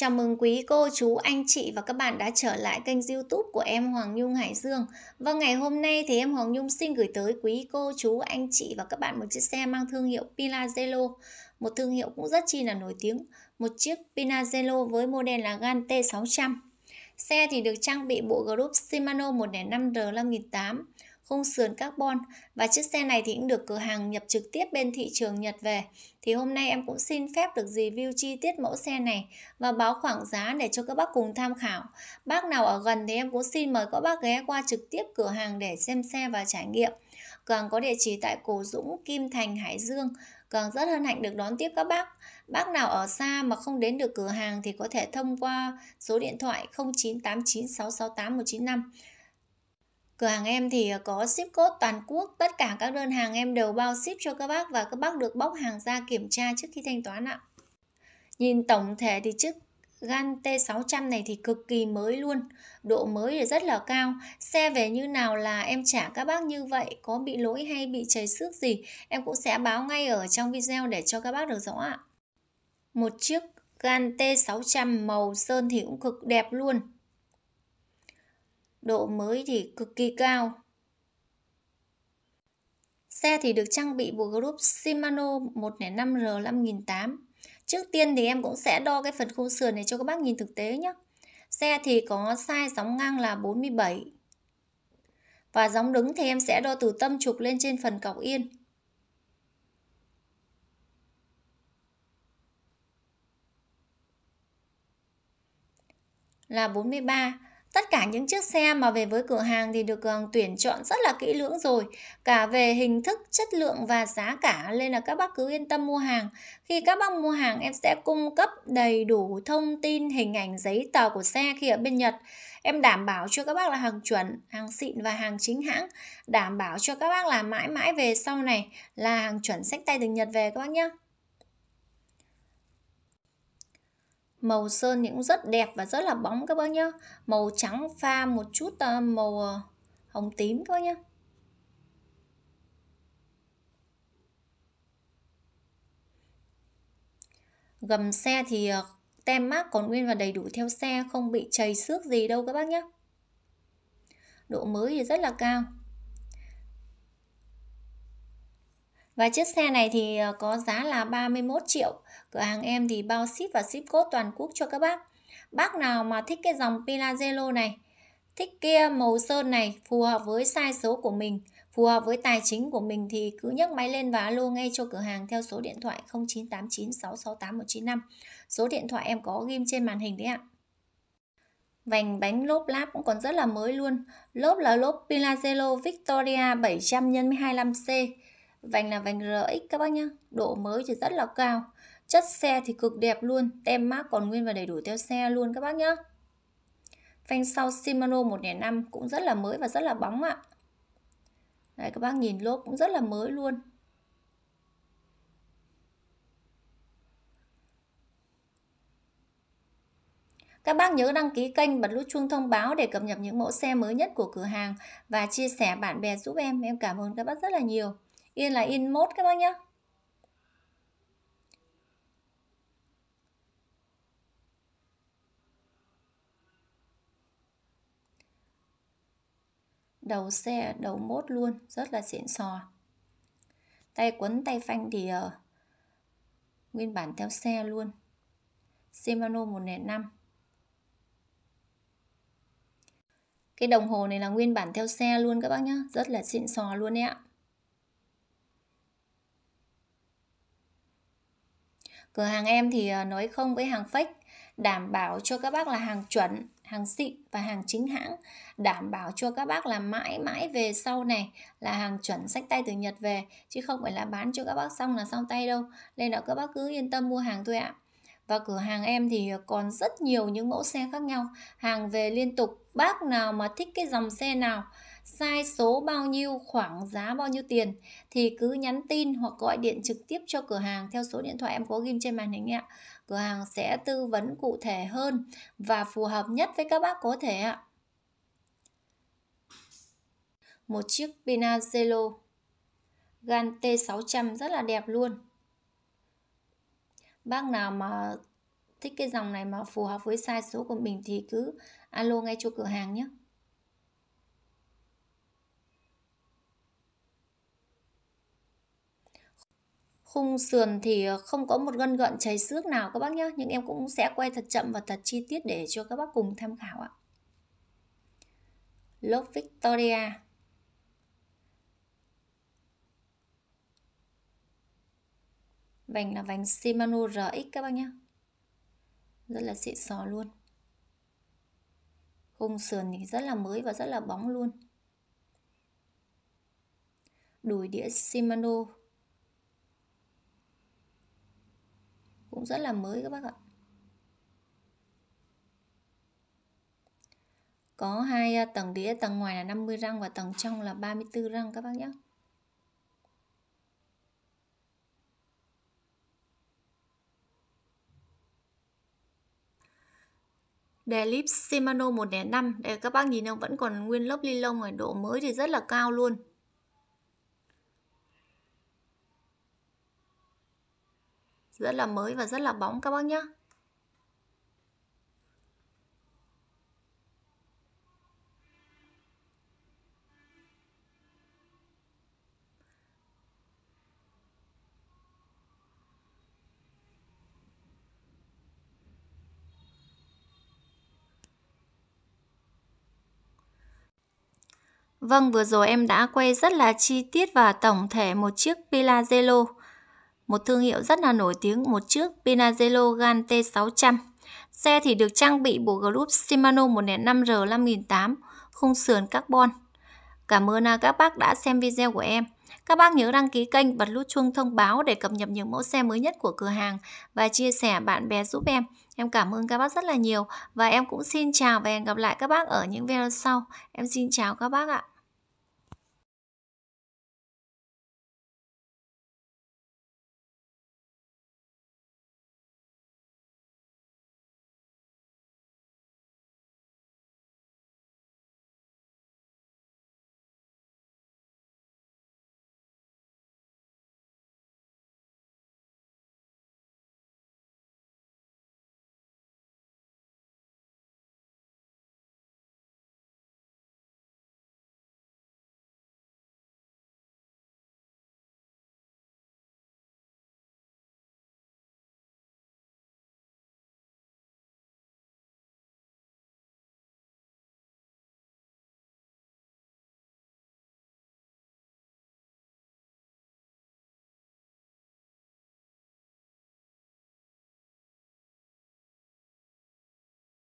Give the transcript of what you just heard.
Chào mừng quý cô, chú, anh chị và các bạn đã trở lại kênh youtube của em Hoàng Nhung Hải Dương Và vâng, ngày hôm nay thì em Hoàng Nhung xin gửi tới quý cô, chú, anh chị và các bạn một chiếc xe mang thương hiệu Pilazelo Một thương hiệu cũng rất chi là nổi tiếng Một chiếc Pinazelo với model là GAN T600 Xe thì được trang bị bộ group Shimano 105R 5008 khung sườn carbon và chiếc xe này thì cũng được cửa hàng nhập trực tiếp bên thị trường Nhật về. Thì hôm nay em cũng xin phép được review chi tiết mẫu xe này và báo khoảng giá để cho các bác cùng tham khảo. Bác nào ở gần thì em cũng xin mời các bác ghé qua trực tiếp cửa hàng để xem xe và trải nghiệm. Cửa hàng có địa chỉ tại Cổ Dũng, Kim Thành, Hải Dương. Cửa hàng rất hân hạnh được đón tiếp các bác. Bác nào ở xa mà không đến được cửa hàng thì có thể thông qua số điện thoại 0989668195 Cửa hàng em thì ờ, có ship code toàn quốc, tất cả các đơn hàng em đều bao ship cho các bác và các bác được bóc hàng ra kiểm tra trước khi thanh toán ạ. Nhìn tổng thể thì chiếc gan T600 này thì cực kỳ mới luôn, độ mới thì rất là cao. Xe về như nào là em trả các bác như vậy, có bị lỗi hay bị chảy xước gì, em cũng sẽ báo ngay ở trong video để cho các bác được rõ ạ. Một chiếc gan T600 màu sơn thì cũng cực đẹp luôn, độ mới thì cực kỳ cao. Xe thì được trang bị bộ group Shimano 105R5008. Trước tiên thì em cũng sẽ đo cái phần khung sườn này cho các bác nhìn thực tế nhé. Xe thì có size sóng ngang là 47. Và gióng đứng thì em sẽ đo từ tâm trục lên trên phần cọc yên. Là 43 Tất cả những chiếc xe mà về với cửa hàng thì được ờ, tuyển chọn rất là kỹ lưỡng rồi, cả về hình thức, chất lượng và giá cả nên là các bác cứ yên tâm mua hàng. Khi các bác mua hàng em sẽ cung cấp đầy đủ thông tin, hình ảnh, giấy tờ của xe khi ở bên Nhật. Em đảm bảo cho các bác là hàng chuẩn, hàng xịn và hàng chính hãng, đảm bảo cho các bác là mãi mãi về sau này là hàng chuẩn sách tay từ Nhật về các bác nhé. màu sơn thì cũng rất đẹp và rất là bóng các bác nhá màu trắng pha một chút ờ, màu ờ, hồng tím các bác nhá gầm xe thì ờ, tem mát còn nguyên và đầy đủ theo xe không bị chảy xước gì đâu các bác nhá độ mới thì rất là cao Và chiếc xe này thì ờ, có giá là 31 triệu. Cửa hàng em thì bao ship và ship code toàn quốc cho các bác. Bác nào mà thích cái dòng Pilazelo này, thích kia màu sơn này phù hợp với size số của mình, phù hợp với tài chính của mình thì cứ nhấc máy lên và alo ngay cho cửa hàng theo số điện thoại 0989668195. Số điện thoại em có ghim trên màn hình đấy ạ. Vành bánh lốp láp cũng còn rất là mới luôn. Lốp là lốp Pilazelo Victoria 700 x 25C vành là vành RX các bác nhá độ mới thì rất là cao chất xe thì cực đẹp luôn tem mác còn nguyên và đầy đủ theo xe luôn các bác nhá phanh sau Shimano 105 cũng rất là mới và rất là bóng ạ đây các bác nhìn lốp cũng rất là mới luôn Các bác nhớ đăng ký kênh, bật nút chuông thông báo để cập nhật những mẫu xe mới nhất của cửa hàng và chia sẻ bạn bè giúp em. Em cảm ơn các bác rất là nhiều. In là in mode các bác nhá. Đầu xe, đầu mốt luôn, rất là xịn sò. Tay quấn tay phanh thì uh, nguyên bản theo xe luôn. Shimano 105. Cái đồng hồ này là nguyên bản theo xe luôn các bác nhá, rất là xịn sò luôn đấy ạ. Cửa hàng em thì ờ, nói không với hàng fake, đảm bảo cho các bác là hàng chuẩn, hàng xịn và hàng chính hãng, đảm bảo cho các bác là mãi mãi về sau này là hàng chuẩn sách tay từ Nhật về chứ không phải là bán cho các bác xong là xong tay đâu. Nên là các bác cứ yên tâm mua hàng thôi ạ. Và cửa hàng em thì ờ, còn rất nhiều những mẫu xe khác nhau, hàng về liên tục, bác nào mà thích cái dòng xe nào sai số bao nhiêu, khoảng giá bao nhiêu tiền thì cứ nhắn tin hoặc gọi điện trực tiếp cho cửa hàng theo số điện thoại em có ghim trên màn hình ạ. Cửa hàng sẽ tư vấn cụ thể hơn và phù hợp nhất với các bác có thể ạ. Một chiếc Pinazzello gan T600 rất là đẹp luôn. Bác nào mà thích cái dòng này mà phù hợp với size số của mình thì cứ alo ngay cho cửa hàng nhé. Khung sườn thì ờ, không có một gân gợn cháy xước nào các bác nhé, nhưng em cũng sẽ quay thật chậm và thật chi tiết để cho các bác cùng tham khảo ạ. Lốp Victoria Vành là vành Shimano RX các bác nhé Rất là xịn sò luôn Khung sườn thì rất là mới và rất là bóng luôn Đùi đĩa Shimano cũng rất là mới các bác ạ Có hai à, tầng đĩa, tầng ngoài là 50 răng và tầng trong là 34 răng các bác nhé. Đề lip Shimano 105, đây các bác nhìn nó vẫn còn nguyên lớp ly lông này độ mới thì rất là cao luôn. rất là mới và rất là bóng các bác nhé Vâng, vừa rồi em đã quay rất là chi tiết và tổng thể một chiếc Pilazelo một thương hiệu rất là nổi tiếng một chiếc Pinazzello Gan T600. Xe thì được trang bị bộ group Shimano 105R 5008, khung sườn carbon. Cảm ơn à, các bác đã xem video của em. Các bác nhớ đăng ký kênh, bật nút chuông thông báo để cập nhật những mẫu xe mới nhất của cửa hàng và chia sẻ bạn bè giúp em. Em cảm ơn các bác rất là nhiều và em cũng xin chào và hẹn gặp lại các bác ở những video sau. Em xin chào các bác ạ.